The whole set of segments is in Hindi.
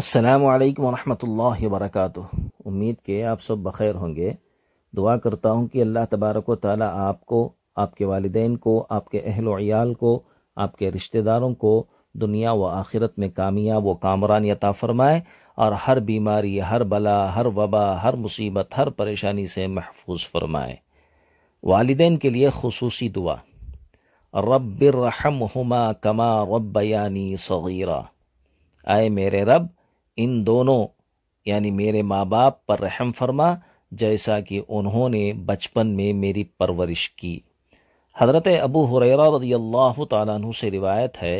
असलकम वरहमल वर्का उम्मीद के आप सब बखैर होंगे दुआ करता हूँ कि अल्लाह तबारक ताली आपको आपके वालदेन को आपके अहल वयाल को आपके रिश्तेदारों को दुनिया व आखिरत में कामयाब व कामरान यता फरमाए और हर बीमारी हर बला हर वबा हर मुसीबत हर परेशानी से महफूज फरमाए वालदेन के लिए खसूस दुआ रब हम हमा कमा रबयानी सगीरा आए मेरे रब इन दोनों यानी मेरे माँ बाप पर रहम फरमा जैसा कि उन्होंने बचपन में मेरी परवरिश की हज़रत अबू हुरैरा रदी अल्लाह तु से रिवायत है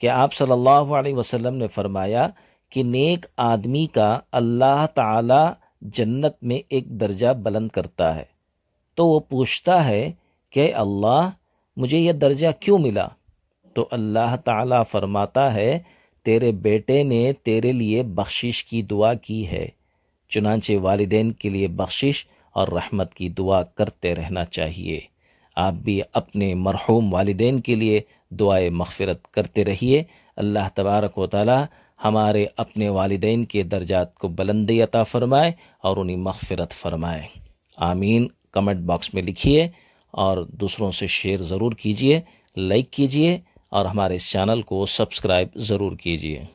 कि आप सल्लल्लाहु अलैहि वसल्लम ने फरमाया कि नेक आदमी का अल्लाह ताला जन्नत में एक दर्जा बुलंद करता है तो वो पूछता है कि अल्लाह मुझे यह दर्जा क्यों मिला तो अल्लाह ताला फरमाता है तेरे बेटे ने तेरे लिए बख्शिश की दुआ की है चुनाचे वालदेन के लिए बख्शिश और रहमत की दुआ करते रहना चाहिए आप भी अपने मरहूम वालदेन के लिए दुआए मफफरत करते रहिए अल्लाह तबारक वाली हमारे अपने वालदेन के दर्जात को बुलंदी अता फ़रमाए और उन्हें मगफ़रत फ़रमाए आमीन कमेंट बॉक्स में लिखिए और दूसरों से शेयर ज़रूर कीजिए लाइक कीजिए और हमारे इस चैनल को सब्सक्राइब ज़रूर कीजिए